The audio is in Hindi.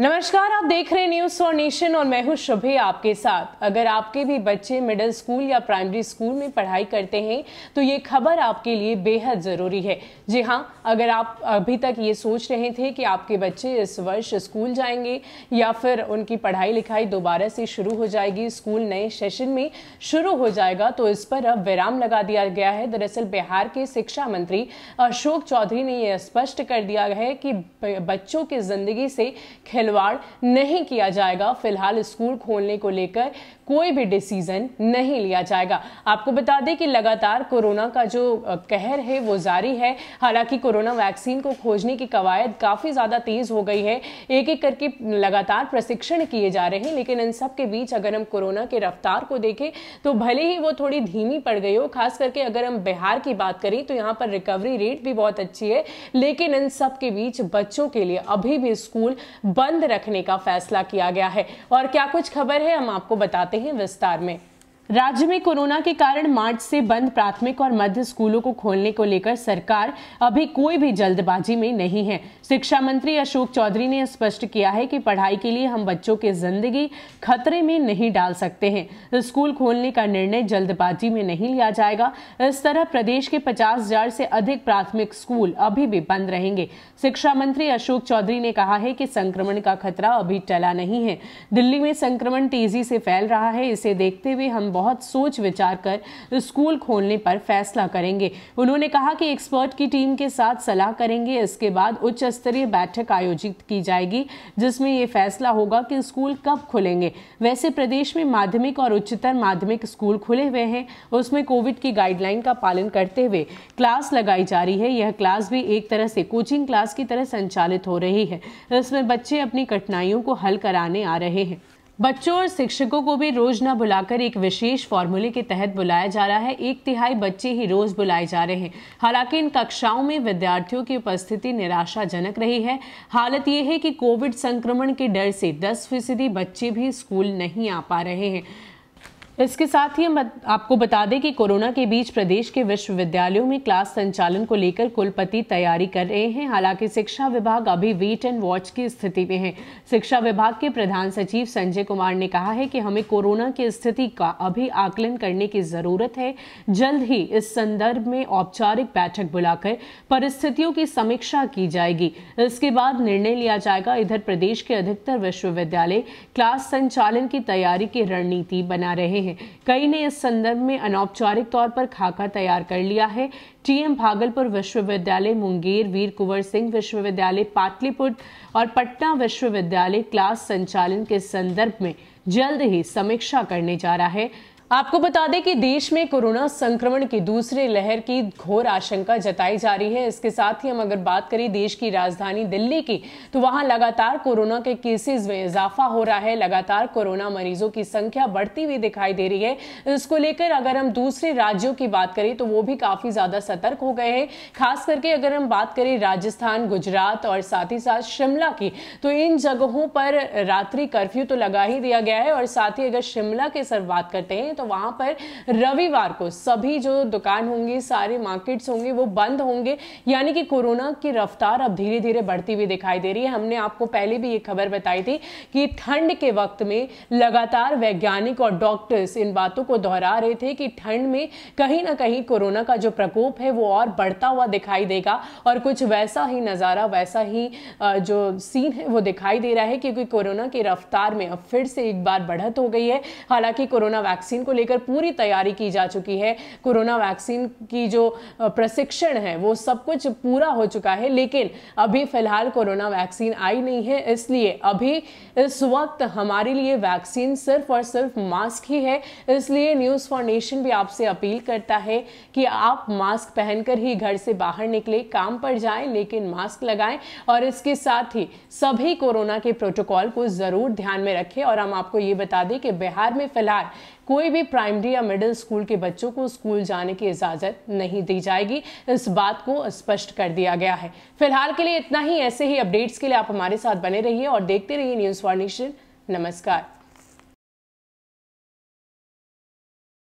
नमस्कार आप देख रहे हैं न्यूज फॉर नेशन और मैं हूं शुभे आपके साथ अगर आपके भी बच्चे मिडिल स्कूल या प्राइमरी स्कूल में पढ़ाई करते हैं तो ये खबर आपके लिए बेहद ज़रूरी है जी हाँ अगर आप अभी तक ये सोच रहे थे कि आपके बच्चे इस वर्ष स्कूल जाएंगे या फिर उनकी पढ़ाई लिखाई दोबारा से शुरू हो जाएगी स्कूल नए सेशन में शुरू हो जाएगा तो इस पर अब विराम लगा दिया गया है दरअसल बिहार के शिक्षा मंत्री अशोक चौधरी ने यह स्पष्ट कर दिया है कि बच्चों की जिंदगी से खिल खिलवाड़ नहीं किया जाएगा फिलहाल स्कूल खोलने को लेकर कोई भी डिसीजन नहीं लिया जाएगा आपको बता दें कि लगातार कोरोना का जो कहर है वो जारी है हालांकि कोरोना वैक्सीन को खोजने की कवायद काफ़ी ज़्यादा तेज़ हो गई है एक एक करके लगातार प्रशिक्षण किए जा रहे हैं लेकिन इन सब के बीच अगर हम कोरोना के रफ्तार को देखें तो भले ही वो थोड़ी धीमी पड़ गई हो खास करके अगर हम बिहार की बात करें तो यहाँ पर रिकवरी रेट भी बहुत अच्छी है लेकिन इन सब के बीच बच्चों के लिए अभी भी स्कूल बंद बंद रखने का फैसला किया गया है और क्या कुछ खबर है हम आपको बताते हैं विस्तार में राज्य में कोरोना के कारण मार्च से बंद प्राथमिक और मध्य स्कूलों को खोलने को लेकर सरकार अभी कोई भी जल्दबाजी में नहीं है शिक्षा मंत्री अशोक चौधरी ने स्पष्ट किया है कि पढ़ाई के लिए हम बच्चों की जिंदगी खतरे में नहीं डाल सकते हैं स्कूल खोलने का निर्णय जल्दबाजी में नहीं लिया जाएगा इस तरह प्रदेश के पचास हजार से अधिक प्राथमिक स्कूल अभी भी बंद रहेंगे शिक्षा मंत्री अशोक चौधरी ने कहा है कि संक्रमण का खतरा अभी टला नहीं है दिल्ली में संक्रमण तेजी से फैल रहा है इसे देखते हुए हम बहुत सोच विचार कर स्कूल खोलने पर फैसला करेंगे उन्होंने कहा कि एक्सपर्ट की टीम के साथ सलाह करेंगे इसके बाद उच्च स्तरीय बैठक आयोजित की जाएगी जिसमें ये फैसला होगा कि स्कूल कब खुलेंगे वैसे प्रदेश में माध्यमिक और उच्चतर माध्यमिक स्कूल खुले हुए हैं उसमें कोविड की गाइडलाइन का पालन करते हुए क्लास लगाई जा रही है यह क्लास भी एक तरह से कोचिंग क्लास की तरह संचालित हो रही है इसमें बच्चे अपनी कठिनाइयों को हल कराने आ रहे हैं बच्चों और शिक्षकों को भी रोज न बुलाकर एक विशेष फॉर्मूले के तहत बुलाया जा रहा है एक तिहाई बच्चे ही रोज बुलाए जा रहे हैं हालांकि इन कक्षाओं में विद्यार्थियों की उपस्थिति निराशाजनक रही है हालत यह है कि कोविड संक्रमण के डर से 10 फीसदी बच्चे भी स्कूल नहीं आ पा रहे हैं इसके साथ ही हम आपको बता दें कि कोरोना के बीच प्रदेश के विश्वविद्यालयों में क्लास संचालन को लेकर कुलपति तैयारी कर रहे हैं हालांकि शिक्षा विभाग अभी वेट एंड वॉच की स्थिति में है शिक्षा विभाग के प्रधान सचिव संजय कुमार ने कहा है कि हमें कोरोना की स्थिति का अभी आकलन करने की जरूरत है जल्द ही इस संदर्भ में औपचारिक बैठक बुलाकर परिस्थितियों की समीक्षा की जाएगी इसके बाद निर्णय लिया जाएगा इधर प्रदेश के अधिकतर विश्वविद्यालय क्लास संचालन की तैयारी की रणनीति बना रहे हैं हैं कई ने इस संदर्भ में अनौपचारिक तौर पर खाका तैयार कर लिया है टीएम भागलपुर विश्वविद्यालय मुंगेर वीर कुंवर सिंह विश्वविद्यालय पाटलिपुत्र और पटना विश्वविद्यालय क्लास संचालन के संदर्भ में जल्द ही समीक्षा करने जा रहा है आपको बता दें कि देश में कोरोना संक्रमण की दूसरी लहर की घोर आशंका जताई जा रही है इसके साथ ही हम अगर बात करें देश की राजधानी दिल्ली की तो वहां लगातार कोरोना के केसेस में इजाफा हो रहा है लगातार कोरोना मरीजों की संख्या बढ़ती हुई दिखाई दे रही है इसको लेकर अगर हम दूसरे राज्यों की बात करें तो वो भी काफी ज्यादा सतर्क हो गए हैं खास करके अगर हम बात करें राजस्थान गुजरात और साथ ही साथ शिमला की तो इन जगहों पर रात्रि कर्फ्यू तो लगा ही दिया गया है और साथ ही अगर शिमला के सर बात करते हैं तो वहाँ पर रविवार को सभी जो दुकान होंगी सारे मार्केट्स होंगे वो बंद होंगे यानी कि कोरोना की रफ्तार अब धीरे धीरे बढ़ती हुई दिखाई दे रही है हमने आपको पहले भी ये खबर बताई थी कि ठंड के वक्त में लगातार वैज्ञानिक और डॉक्टर्स इन बातों को दोहरा रहे थे कि ठंड में कहीं ना कहीं कोरोना का जो प्रकोप है वो और बढ़ता हुआ दिखाई देगा और कुछ वैसा ही नज़ारा वैसा ही जो सीन है वो दिखाई दे रहा है क्योंकि कोरोना की रफ्तार में अब फिर से एक बार बढ़त हो गई है हालांकि कोरोना वैक्सीन को लेकर पूरी तैयारी की जा चुकी है कोरोना वैक्सीन की जो प्रशिक्षण है वो सब कुछ पूरा हो चुका है लेकिन अभी फिलहाल कोरोना वैक्सीन आई नहीं है इसलिए अभी इस वक्त हमारे लिए वैक्सीन सिर्फ और सिर्फ मास्क ही है इसलिए न्यूज़ फॉर नेशन भी आपसे अपील करता है कि आप मास्क पहनकर ही घर से बाहर निकले काम पर जाए लेकिन मास्क लगाएं और इसके साथ ही सभी कोरोना के प्रोटोकॉल को ज़रूर ध्यान में रखें और हम आपको ये बता दें कि बिहार में फिलहाल कोई भी भी प्राइमरी या मिडिल स्कूल के बच्चों को स्कूल जाने की इजाज़त नहीं दी जाएगी इस बात को स्पष्ट कर दिया गया है फिलहाल के लिए इतना ही ऐसे ही अपडेट्स के लिए आप हमारे साथ बने रहिए और देखते रहिए न्यूज़ फॉर नेशन नमस्कार